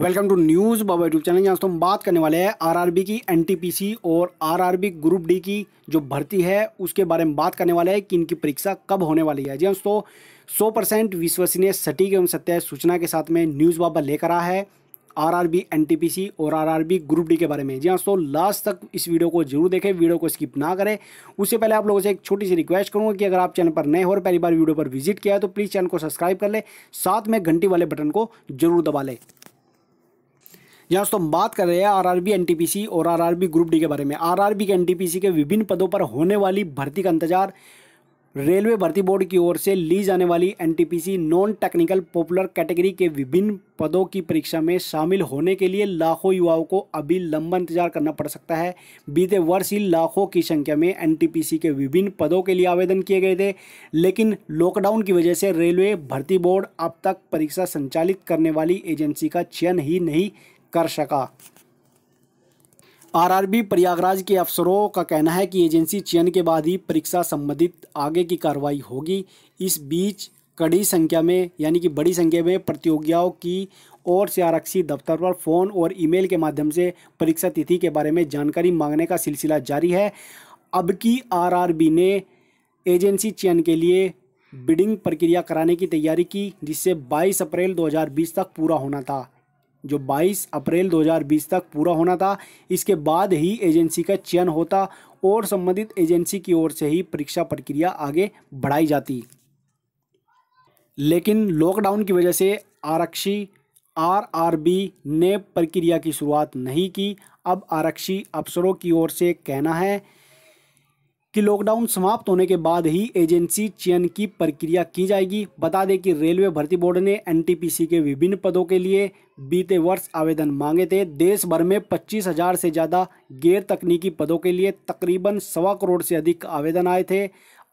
welcome to news Baba YouTube channel यहाँ तो हम बात करने वाले हैं आरआरबी की एनटीपीसी और आरआरबी ग्रुप डी की जो भर्ती है उसके बारे में बात करने वाले हैं कि इनकी परीक्षा कब होने वाली है जी हाँ दोस्तों सौ परसेंट विश्वसनीय सटीक एवं सत्य सूचना के साथ में न्यूज़ बाबा लेकर आया है आरआरबी एनटीपीसी और आरआरबी ग्रुप डी के बारे में जी हाँ दोस्तों लास्ट तक इस वीडियो को जरूर देखें वीडियो को स्किप ना करें उससे पहले आप लोगों से एक छोटी सी रिक्वेस्ट करूंगा कि अगर आप चैनल पर नए हो और पहली बार वीडियो पर विजिट किया है तो प्लीज़ चैनल को सब्सक्राइब कर लें साथ में घंटी वाले बटन को जरूर दबा लें यहाँ दोस्तों हम बात कर रहे हैं आरआरबी एनटीपीसी और आरआरबी ग्रुप डी के बारे में आरआरबी के एनटीपीसी के विभिन्न पदों पर होने वाली भर्ती का इंतजार रेलवे भर्ती बोर्ड की ओर से ली जाने वाली NTPC non technical popular category के विभिन्न पदों की परीक्षा में शामिल होने के लिए लाखों युवाओं को अभी लंबा इंतजार करना पड़ सकता है बीते वर्ष ही लाखों की संख्या में एनटीपीसी के विभिन्न पदों के लिए आवेदन किए गए थे लेकिन लॉकडाउन की वजह से रेलवे भर्ती बोर्ड अब तक परीक्षा संचालित करने वाली एजेंसी का चयन ही नहीं कर सका आरआरबी प्रयागराज के अफसरों का कहना है कि एजेंसी चयन के बाद ही परीक्षा संबंधित आगे की कार्रवाई होगी इस बीच कड़ी संख्या में यानी कि बड़ी संख्या में प्रतियोगियों की ओर से आरक्षी दफ्तर पर फ़ोन और ईमेल के माध्यम से परीक्षा तिथि के बारे में जानकारी मांगने का सिलसिला जारी है अब की आर ने एजेंसी चयन के लिए बिडिंग प्रक्रिया कराने की तैयारी की जिससे 22 अप्रैल 2020 तक पूरा होना था जो 22 अप्रैल 2020 तक पूरा होना था इसके बाद ही एजेंसी का चयन होता और संबंधित एजेंसी की ओर से ही परीक्षा प्रक्रिया आगे बढ़ाई जाती लेकिन लॉकडाउन की वजह से आरक्षी आरआरबी ने प्रक्रिया की शुरुआत नहीं की अब आरक्षी अफसरों की ओर से कहना है कि लॉकडाउन समाप्त होने के बाद ही एजेंसी चयन की प्रक्रिया की जाएगी बता दें कि रेलवे भर्ती बोर्ड ने एनटीपीसी के विभिन्न पदों के लिए बीते वर्ष आवेदन मांगे थे देश भर में पच्चीस हजार से ज़्यादा गैर तकनीकी पदों के लिए तकरीबन सवा करोड़ से अधिक आवेदन आए थे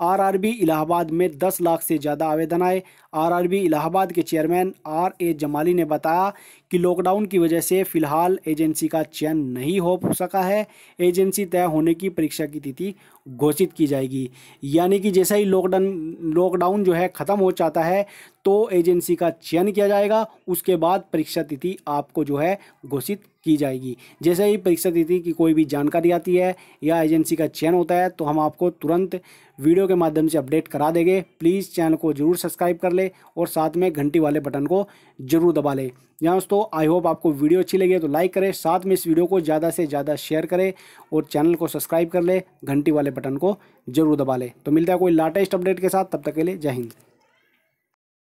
आरआरबी इलाहाबाद में 10 लाख से ज़्यादा आवेदन आए आरआरबी इलाहाबाद के चेयरमैन आर ए जमाली ने बताया कि लॉकडाउन की वजह से फिलहाल एजेंसी का चयन नहीं हो सका है एजेंसी तय होने की परीक्षा की तिथि घोषित की जाएगी यानी कि जैसा ही लॉकडाउन लॉकडाउन जो है ख़त्म हो जाता है तो एजेंसी का चयन किया जाएगा उसके बाद परीक्षा तिथि आपको जो है घोषित की जाएगी जैसे ही परीक्षा तिथि की कोई भी जानकारी आती है या एजेंसी का चयन होता है तो हम आपको तुरंत वीडियो के माध्यम से अपडेट करा देंगे प्लीज़ चैनल को जरूर सब्सक्राइब कर ले और साथ में घंटी वाले बटन को जरूर दबा ले यहाँ दोस्तों आई होप आपको वीडियो अच्छी लगी तो लाइक करें साथ में इस वीडियो को ज़्यादा से ज़्यादा शेयर करें और चैनल को सब्सक्राइब कर ले घंटी वाले बटन को जरूर दबा ले तो मिलता है कोई लाटेस्ट अपडेट के साथ तब तक के लिए जय हिंद